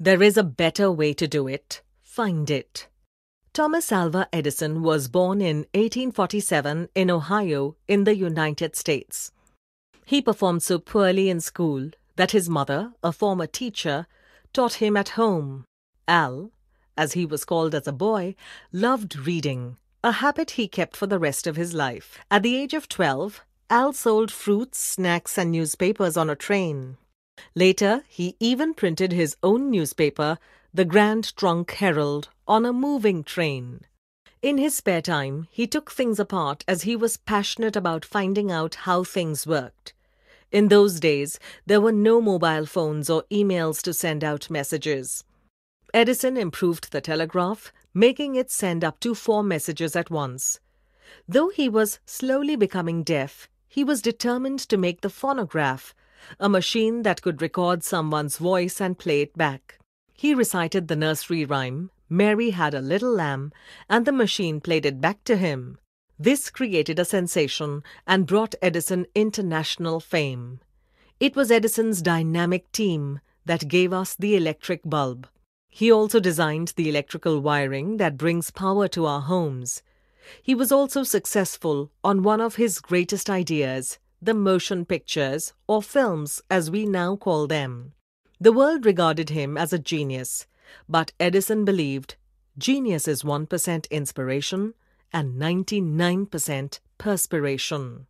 There is a better way to do it. Find it. Thomas Alva Edison was born in 1847 in Ohio, in the United States. He performed so poorly in school that his mother, a former teacher, taught him at home. Al, as he was called as a boy, loved reading, a habit he kept for the rest of his life. At the age of 12, Al sold fruits, snacks, and newspapers on a train. Later, he even printed his own newspaper, the Grand Trunk Herald, on a moving train. In his spare time, he took things apart as he was passionate about finding out how things worked. In those days, there were no mobile phones or emails to send out messages. Edison improved the telegraph, making it send up to four messages at once. Though he was slowly becoming deaf, he was determined to make the phonograph, a machine that could record someone's voice and play it back. He recited the nursery rhyme, Mary had a little lamb, and the machine played it back to him. This created a sensation and brought Edison international fame. It was Edison's dynamic team that gave us the electric bulb. He also designed the electrical wiring that brings power to our homes. He was also successful on one of his greatest ideas the motion pictures, or films as we now call them. The world regarded him as a genius, but Edison believed genius is 1% inspiration and 99% perspiration.